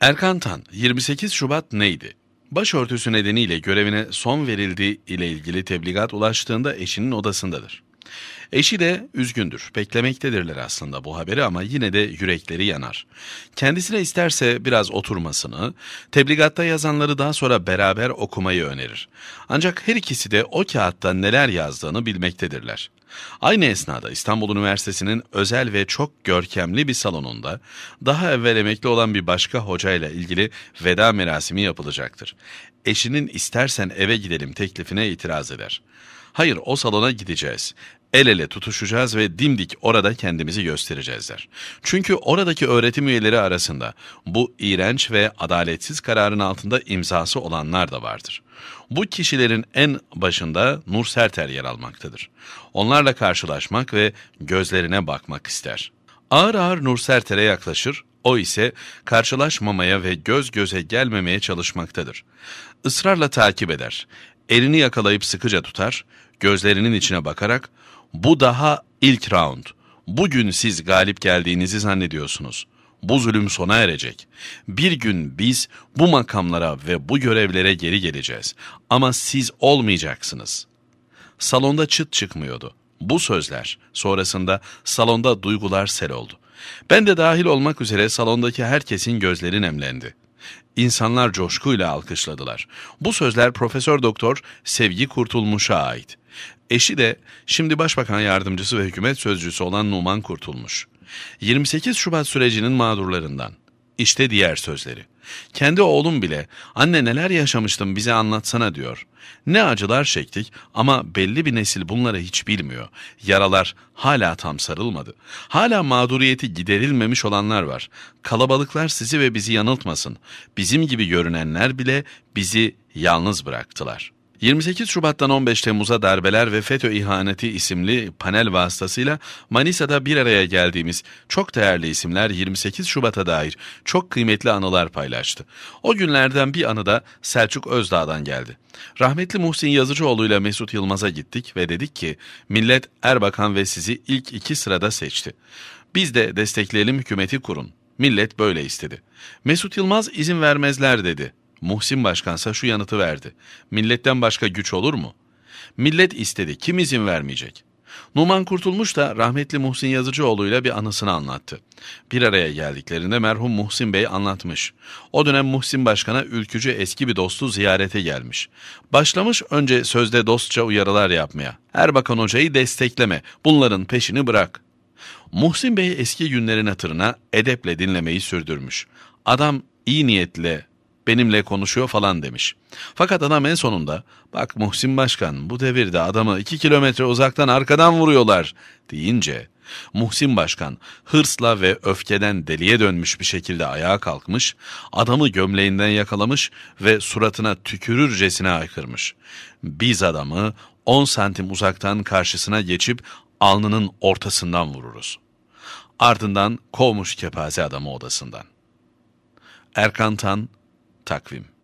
Erkan Tan, 28 Şubat neydi? Başörtüsü nedeniyle görevine son verildiği ile ilgili tebligat ulaştığında eşinin odasındadır. Eşi de üzgündür, beklemektedirler aslında bu haberi ama yine de yürekleri yanar. Kendisine isterse biraz oturmasını, tebligatta yazanları daha sonra beraber okumayı önerir. Ancak her ikisi de o kağıtta neler yazdığını bilmektedirler. Aynı esnada İstanbul Üniversitesi'nin özel ve çok görkemli bir salonunda daha evvel emekli olan bir başka hocayla ilgili veda merasimi yapılacaktır. Eşinin istersen eve gidelim teklifine itiraz eder. Hayır o salona gideceğiz. El ele tutuşacağız ve dimdik orada kendimizi göstereceğizler. Çünkü oradaki öğretim üyeleri arasında bu iğrenç ve adaletsiz kararın altında imzası olanlar da vardır. Bu kişilerin en başında Nur Serter yer almaktadır. Onlarla karşılaşmak ve gözlerine bakmak ister. Ağır ağır Nur Serter'e yaklaşır, o ise karşılaşmamaya ve göz göze gelmemeye çalışmaktadır. Israrla takip eder, elini yakalayıp sıkıca tutar, gözlerinin içine bakarak bu daha ilk round. Bugün siz galip geldiğinizi zannediyorsunuz. Bu zulüm sona erecek. Bir gün biz bu makamlara ve bu görevlere geri geleceğiz. Ama siz olmayacaksınız. Salonda çıt çıkmıyordu. Bu sözler sonrasında salonda duygular sel oldu. Ben de dahil olmak üzere salondaki herkesin gözleri nemlendi. İnsanlar coşkuyla alkışladılar. Bu sözler Profesör Doktor Sevgi Kurtulmuş'a ait. Eşi de şimdi Başbakan Yardımcısı ve Hükümet Sözcüsü olan Numan Kurtulmuş. 28 Şubat sürecinin mağdurlarından. İşte diğer sözleri. Kendi oğlum bile anne neler yaşamıştım bize anlatsana diyor. Ne acılar çektik ama belli bir nesil bunları hiç bilmiyor. Yaralar hala tam sarılmadı. Hala mağduriyeti giderilmemiş olanlar var. Kalabalıklar sizi ve bizi yanıltmasın. Bizim gibi görünenler bile bizi yalnız bıraktılar.'' 28 Şubat'tan 15 Temmuz'a darbeler ve FETÖ ihaneti isimli panel vasıtasıyla Manisa'da bir araya geldiğimiz çok değerli isimler 28 Şubat'a dair çok kıymetli anılar paylaştı. O günlerden bir anı da Selçuk Özdağ'dan geldi. Rahmetli Muhsin Yazıcıoğlu ile Mesut Yılmaz'a gittik ve dedik ki millet Erbakan ve sizi ilk iki sırada seçti. Biz de destekleyelim hükümeti kurun. Millet böyle istedi. Mesut Yılmaz izin vermezler dedi. Muhsin Başkansa şu yanıtı verdi. Milletten başka güç olur mu? Millet istedi, kim izin vermeyecek? Numan Kurtulmuş da rahmetli Muhsin Yazıcıoğlu'yla bir anısını anlattı. Bir araya geldiklerinde merhum Muhsin Bey anlatmış. O dönem Muhsin Başkan'a ülkücü eski bir dostu ziyarete gelmiş. Başlamış önce sözde dostça uyarılar yapmaya. Erbakan Hoca'yı destekleme, bunların peşini bırak. Muhsin Bey eski günlerin hatırına edeple dinlemeyi sürdürmüş. Adam iyi niyetle, benimle konuşuyor falan demiş. Fakat adam en sonunda bak Muhsin Başkan bu devirde adamı iki kilometre uzaktan arkadan vuruyorlar deyince Muhsin Başkan hırsla ve öfkeden deliye dönmüş bir şekilde ayağa kalkmış, adamı gömleğinden yakalamış ve suratına tükürürcesine aykırmış. Biz adamı 10 santim uzaktan karşısına geçip alnının ortasından vururuz. Ardından kovmuş kepaze adamı odasından. Erkan Tan Tak, Vim.